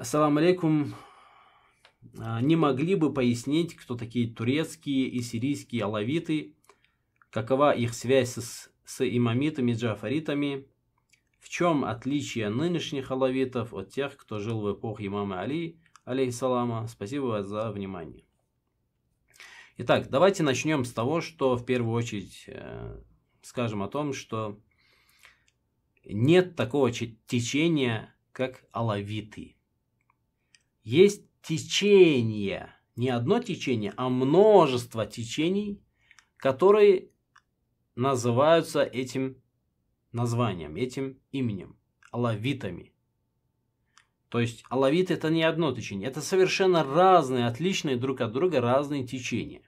Ассаламу алейкум. А, не могли бы пояснить, кто такие турецкие и сирийские алавиты, какова их связь с, с имамитами, джафаритами, в чем отличие нынешних алавитов от тех, кто жил в эпоху имама Али, алейхиссалама. Спасибо за внимание. Итак, давайте начнем с того, что в первую очередь э, скажем о том, что нет такого течения, как алавиты есть течение, не одно течение, а множество течений, которые называются этим названием, этим именем, алавитами. То есть алавит это не одно течение, это совершенно разные, отличные друг от друга разные течения.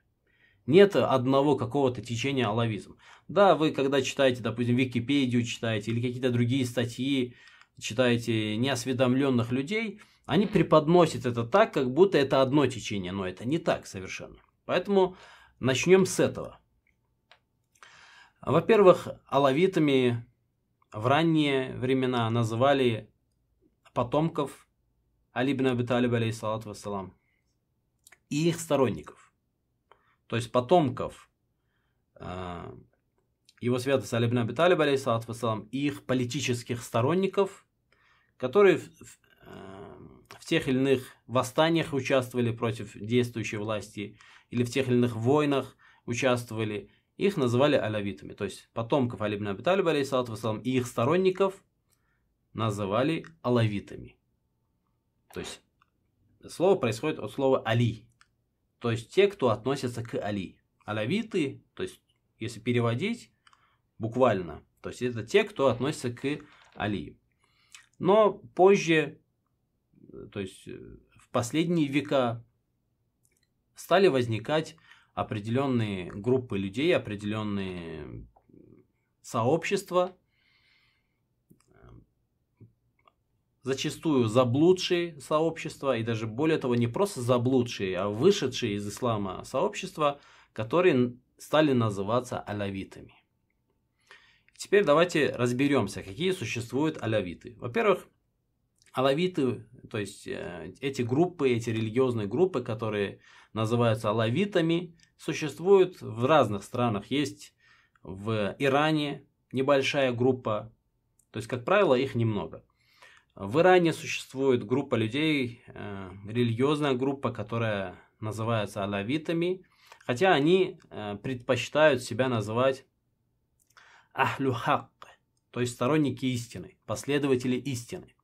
Нет одного какого-то течения алавизм. Да, вы когда читаете, допустим, Википедию читаете или какие-то другие статьи читаете неосведомленных людей, они преподносят это так, как будто это одно течение, но это не так совершенно. Поэтому начнем с этого. Во-первых, алавитами в ранние времена называли потомков Алибн Абиталиб, алейхиссалату вассалам, и их сторонников. То есть потомков э, его святость Алибн Абиталиб, алейсалат вассалам, и их политических сторонников, которые в, в, э, в тех или иных восстаниях участвовали против действующей власти или в тех или иных войнах участвовали, их называли алявитами. То есть потомков Алибн Абиталиба, алейсалат вассалам, и их сторонников называли алавитами. То есть слово происходит от слова Али. То есть те, кто относится к Али. Алавиты, то есть если переводить, буквально. То есть это те, кто относится к Алии. Но позже, то есть э, в последние века, стали возникать определенные группы людей, определенные сообщества, зачастую заблудшие сообщества, и даже более того, не просто заблудшие, а вышедшие из ислама сообщества, которые стали называться алавитами. Теперь давайте разберемся, какие существуют алавиты. Во-первых, алавиты, то есть э, эти группы, эти религиозные группы, которые называются алавитами, существуют в разных странах. Есть в Иране небольшая группа, то есть, как правило, их немного. В Иране существует группа людей, э, религиозная группа, которая называется алавитами, хотя они э, предпочитают себя называть ахлю хак, то есть сторонники истины, последователи истины.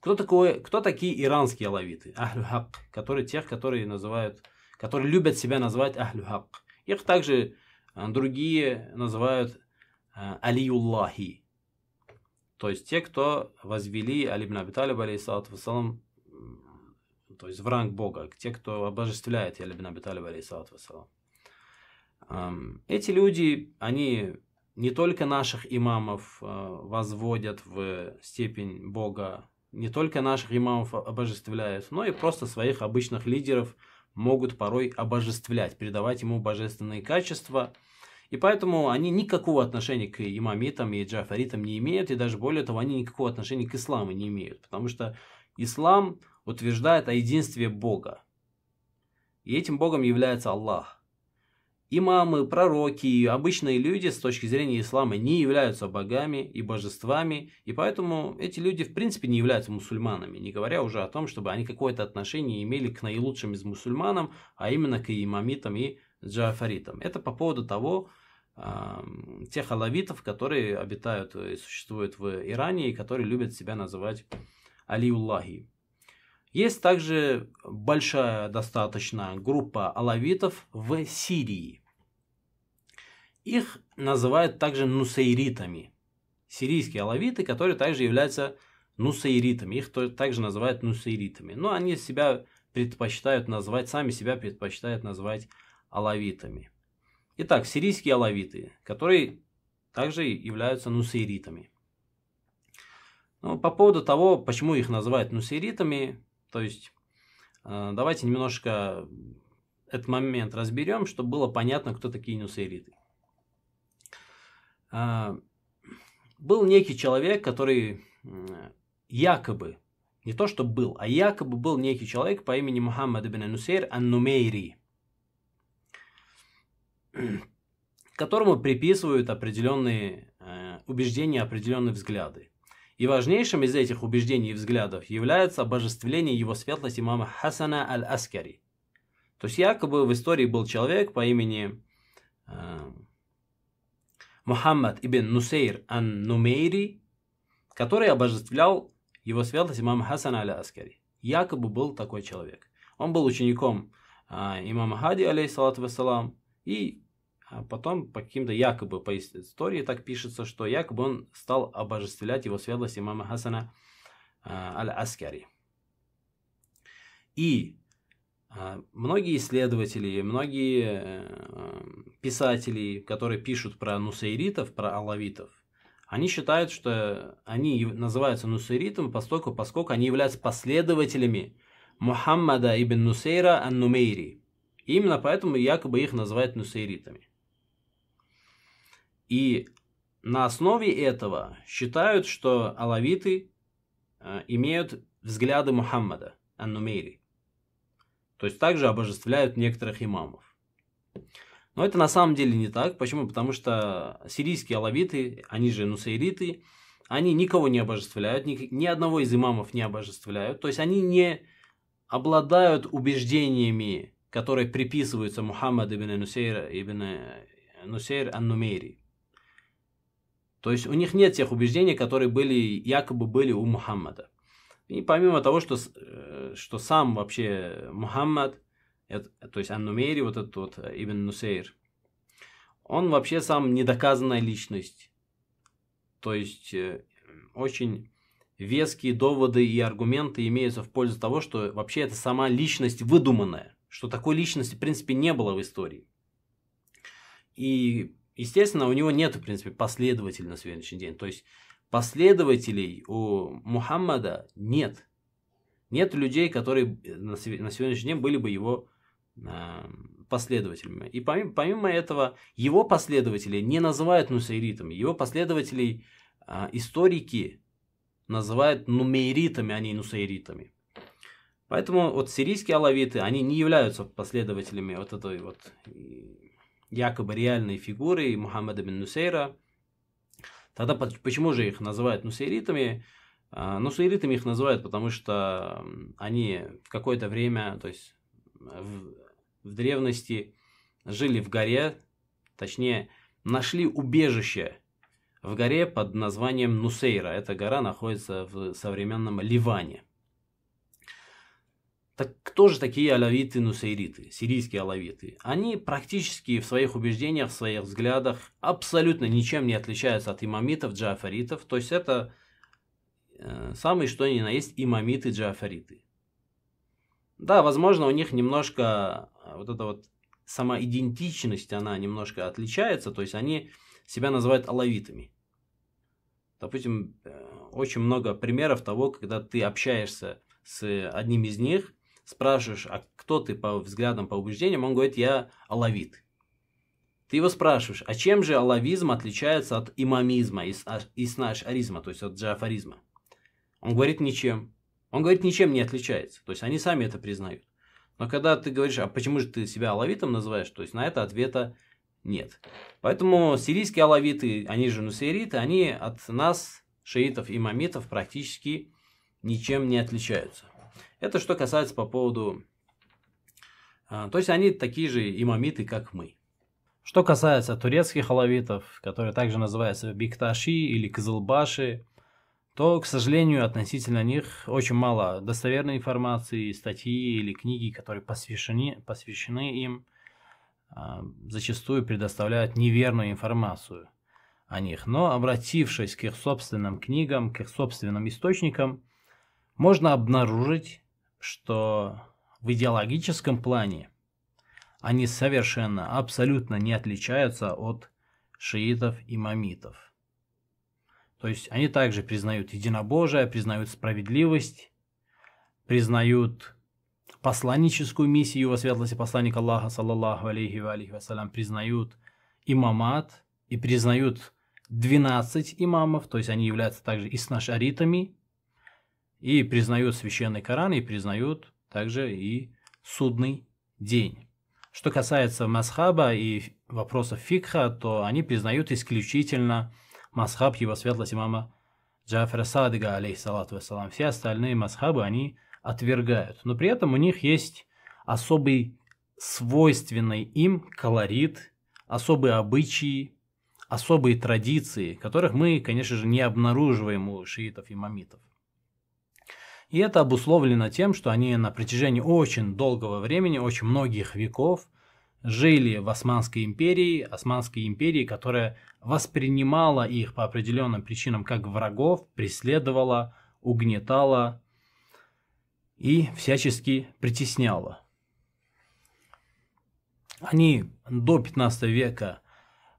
Кто, такой, кто такие иранские алавиты? Ахлю хак, которые тех, которые называют, которые любят себя назвать ахлю хак. Их также э, другие называют э, алиюллахи, то есть те, кто возвели Алибн Абиталиб, алейхиссалату вассалам, то есть в ранг Бога, те, кто обожествляет Алибн Абиталиб, алейхиссалату вассалам. Эти люди, они не только наших имамов э, возводят в степень Бога, не только наших имамов обожествляют, но и просто своих обычных лидеров могут порой обожествлять, передавать ему божественные качества. И поэтому они никакого отношения к имамитам и джафаритам не имеют, и даже более того, они никакого отношения к исламу не имеют, потому что ислам утверждает о единстве Бога. И этим Богом является Аллах – Имамы, пророки, и обычные люди с точки зрения ислама не являются богами и божествами, и поэтому эти люди в принципе не являются мусульманами, не говоря уже о том, чтобы они какое-то отношение имели к наилучшим из мусульманам, а именно к имамитам и джафаритам. Это по поводу того, тех алавитов, которые обитают и существуют в Иране, и которые любят себя называть Алиуллахи. Есть также большая достаточно группа алавитов в Сирии. Их называют также нусейритами. Сирийские алавиты, которые также являются нусейритами. Их также называют нусейритами. Но они себя предпочитают назвать, сами себя предпочитают назвать алавитами. Итак, сирийские алавиты, которые также являются нусейритами. Ну по поводу того, почему их называют нусейритами, то есть э, давайте немножко этот момент разберем, чтобы было понятно, кто такие нусейриты. Э, был некий человек, который якобы, не то что был, а якобы был некий человек по имени Мухаммад ибн Нусейр ан-Нумейри, которому приписывают определенные э, убеждения, определенные взгляды. И важнейшим из этих убеждений и взглядов является обожествление его светлости имама Хасана аль-Аскари. То есть якобы в истории был человек по имени э, Мухаммад ибн Нусейр ан-Нумейри, который обожествлял его светлость имама Хасана аль-Аскари. Якобы был такой человек. Он был учеником э, имама Хади, алейхиссалату вассалам, и а потом по каким-то якобы, по истории так пишется, что якобы он стал обожествлять его светлость имама Хасана а, аль-Аскари. И а, многие исследователи, многие а, писатели, которые пишут про нусейритов, про алавитов, они считают, что они называются нусейритами, поскольку, поскольку они являются последователями Мухаммада ибн Нусейра ан-Нумейри. Именно поэтому якобы их называют нусейритами. И на основе этого считают, что алавиты э, имеют взгляды Мухаммада, Аннумейри. То есть также обожествляют некоторых имамов. Но это на самом деле не так. Почему? Потому что сирийские алавиты, они же нусаириты, они никого не обожествляют, ни, ни одного из имамов не обожествляют. То есть они не обладают убеждениями, которые приписываются Мухаммаду ибн Нусейр, ибн Нусейр ан-Нумейри. То есть у них нет тех убеждений, которые были, якобы были у Мухаммада. И помимо того, что, э, что сам вообще Мухаммад, это, то есть Аннумейри, вот этот вот э, Ибн Нусейр, он вообще сам недоказанная личность. То есть э, очень веские доводы и аргументы имеются в пользу того, что вообще это сама личность выдуманная, что такой личности в принципе не было в истории. И Естественно, у него нет, в принципе, последователей на сегодняшний день. То есть последователей у Мухаммада нет. Нет людей, которые э, на сегодняшний день были бы его э, последователями. И помимо, помимо этого, его последователи не называют нусайритами. Его последователей а, историки называют нумейритами, а не нусайритами. Поэтому вот сирийские алавиты, они не являются последователями вот этой вот якобы реальной фигурой Мухаммада бин Нусейра. Тогда почему же их называют нусейритами? А, нусейритами их называют, потому что они в какое-то время, то есть в, в древности жили в горе, точнее, нашли убежище в горе под названием Нусейра. Эта гора находится в современном Ливане. Так кто же такие алавиты нусейриты, сирийские алавиты? Они практически в своих убеждениях, в своих взглядах абсолютно ничем не отличаются от имамитов, джафаритов. То есть это э, самые что ни на есть имамиты, джафариты. Да, возможно, у них немножко э, вот эта вот сама идентичность, она немножко отличается. То есть они себя называют алавитами. Допустим, э, очень много примеров того, когда ты общаешься с одним из них – спрашиваешь, а кто ты по взглядам, по убеждениям, он говорит, я алавит. Ты его спрашиваешь, а чем же алавизм отличается от имамизма, иснашаризма, а, то есть от джафаризма? Он говорит, ничем. Он говорит, ничем не отличается. То есть они сами это признают. Но когда ты говоришь, а почему же ты себя алавитом называешь, то есть на это ответа нет. Поэтому сирийские алавиты, они же нусейриты, они от нас, шиитов и мамитов, практически ничем не отличаются. Это что касается по поводу... А, то есть они такие же имамиты, как мы. Что касается турецких алавитов, которые также называются бикташи или кызылбаши, то, к сожалению, относительно них очень мало достоверной информации, статьи или книги, которые посвящены, посвящены им, а, зачастую предоставляют неверную информацию о них. Но обратившись к их собственным книгам, к их собственным источникам, можно обнаружить что в идеологическом плане они совершенно, абсолютно не отличаются от шиитов и мамитов. То есть они также признают единобожие, признают справедливость, признают посланническую миссию во светлости посланника Аллаха, саллаллаху алейхи ва алейхи вассалям, признают имамат и признают 12 имамов, то есть они являются также и снашаритами, и признают священный Коран, и признают также и судный день. Что касается масхаба и вопросов фикха, то они признают исключительно масхаб его светлости имама Джафера Садыга, алейхиссалату вассалам. Все остальные масхабы они отвергают. Но при этом у них есть особый свойственный им колорит, особые обычаи, особые традиции, которых мы, конечно же, не обнаруживаем у шиитов и мамитов. И это обусловлено тем, что они на протяжении очень долгого времени, очень многих веков жили в Османской империи, Османской империи, которая воспринимала их по определенным причинам как врагов, преследовала, угнетала и всячески притесняла. Они до 15 века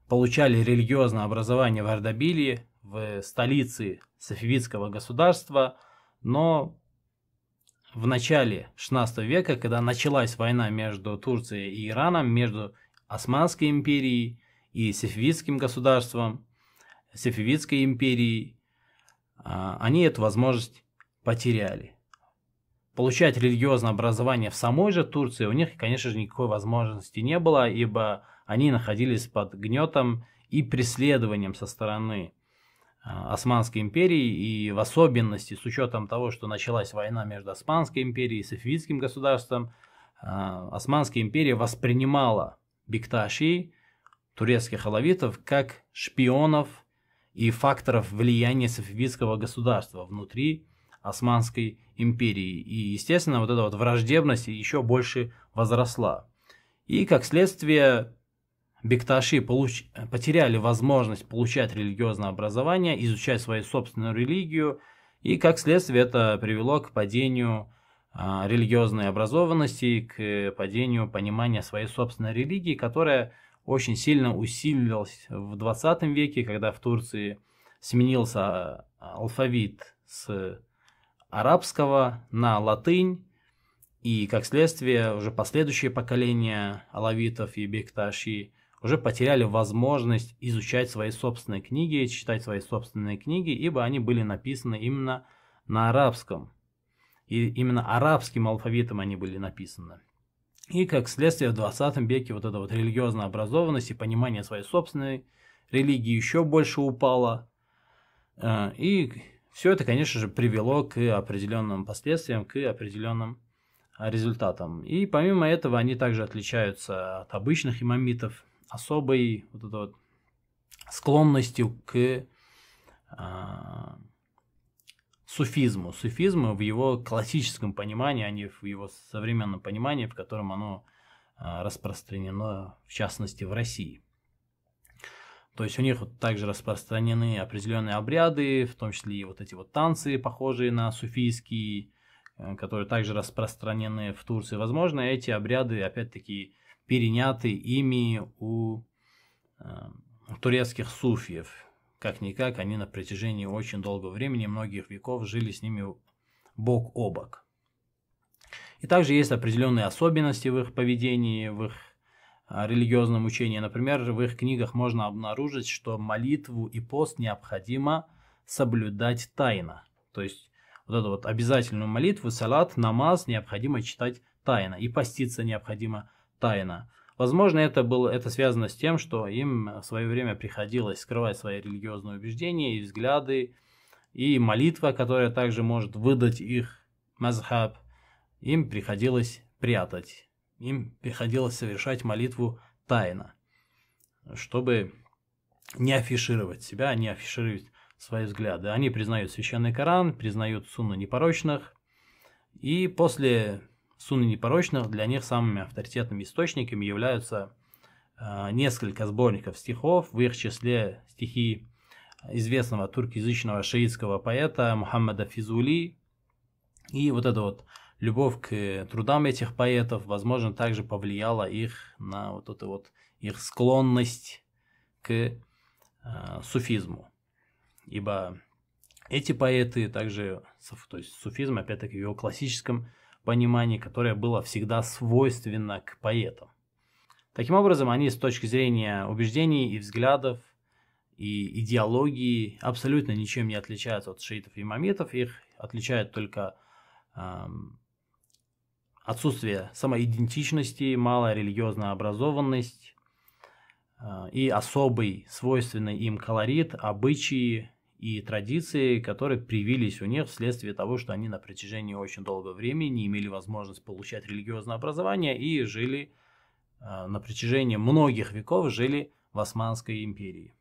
получали религиозное образование в Ардабиле, в столице Сафевидского государства, но в начале 16 века, когда началась война между Турцией и Ираном, между Османской империей и Сефевидским государством, Сефевидской империей, а, они эту возможность потеряли. Получать религиозное образование в самой же Турции у них, конечно же, никакой возможности не было, ибо они находились под гнетом и преследованием со стороны а, Османской империи и в особенности с учетом того, что началась война между Османской империей и Сафевидским государством, а, Османская империя воспринимала Бекташи, турецких алавитов, как шпионов и факторов влияния Сафевидского государства внутри Османской империи. И, естественно, вот эта вот враждебность еще больше возросла. И, как следствие, бекташи получ... потеряли возможность получать религиозное образование, изучать свою собственную религию, и как следствие это привело к падению э, религиозной образованности, к падению понимания своей собственной религии, которая очень сильно усилилась в 20 веке, когда в Турции сменился а, алфавит с арабского на латынь, и как следствие уже последующие поколения алавитов и бекташи – уже потеряли возможность изучать свои собственные книги, читать свои собственные книги, ибо они были написаны именно на арабском. И именно арабским алфавитом они были написаны. И как следствие в 20 веке вот эта вот религиозная образованность и понимание своей собственной религии еще больше упало. Э, и все это, конечно же, привело к определенным последствиям, к определенным результатам. И помимо этого они также отличаются от обычных имамитов, особой вот этой вот склонностью к а, суфизму. Суфизму в его классическом понимании, а не в его современном понимании, в котором оно а, распространено, в частности, в России. То есть у них вот также распространены определенные обряды, в том числе и вот эти вот танцы, похожие на суфийские, э, которые также распространены в Турции. Возможно, эти обряды, опять-таки, переняты ими у э, турецких суфьев. Как-никак, они на протяжении очень долгого времени, многих веков, жили с ними бок о бок. И также есть определенные особенности в их поведении, в их э, религиозном учении. Например, в их книгах можно обнаружить, что молитву и пост необходимо соблюдать тайно. То есть вот эту вот обязательную молитву, салат, намаз необходимо читать тайно. И поститься необходимо тайна. Возможно, это, было, это связано с тем, что им в свое время приходилось скрывать свои религиозные убеждения и взгляды, и молитва, которая также может выдать их мазхаб, им приходилось прятать. Им приходилось совершать молитву тайно, чтобы не афишировать себя, не афишировать свои взгляды. Они признают священный Коран, признают сунну непорочных, и после Сунны непорочных, для них самыми авторитетными источниками являются э, несколько сборников стихов, в их числе стихи известного туркоязычного шиитского поэта Мухаммада Физули. И вот эта вот любовь к трудам этих поэтов, возможно, также повлияла их на вот эту вот их склонность к э, суфизму. Ибо эти поэты также, то есть суфизм, опять-таки, в его классическом понимание, которое было всегда свойственно к поэтам. Таким образом, они с точки зрения убеждений и взглядов и идеологии абсолютно ничем не отличаются от шиитов и имаметов. Их отличает только эм, отсутствие самоидентичности, малая религиозная образованность э, и особый свойственный им колорит, обычаи, и традиции, которые привились у них вследствие того, что они на протяжении очень долгого времени не имели возможность получать религиозное образование и жили э, на протяжении многих веков жили в Османской империи.